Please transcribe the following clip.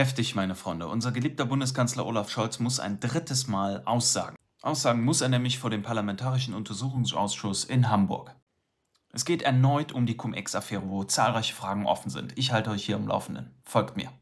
Heftig, meine Freunde. Unser geliebter Bundeskanzler Olaf Scholz muss ein drittes Mal aussagen. Aussagen muss er nämlich vor dem Parlamentarischen Untersuchungsausschuss in Hamburg. Es geht erneut um die Cum-Ex-Affäre, wo zahlreiche Fragen offen sind. Ich halte euch hier am Laufenden. Folgt mir.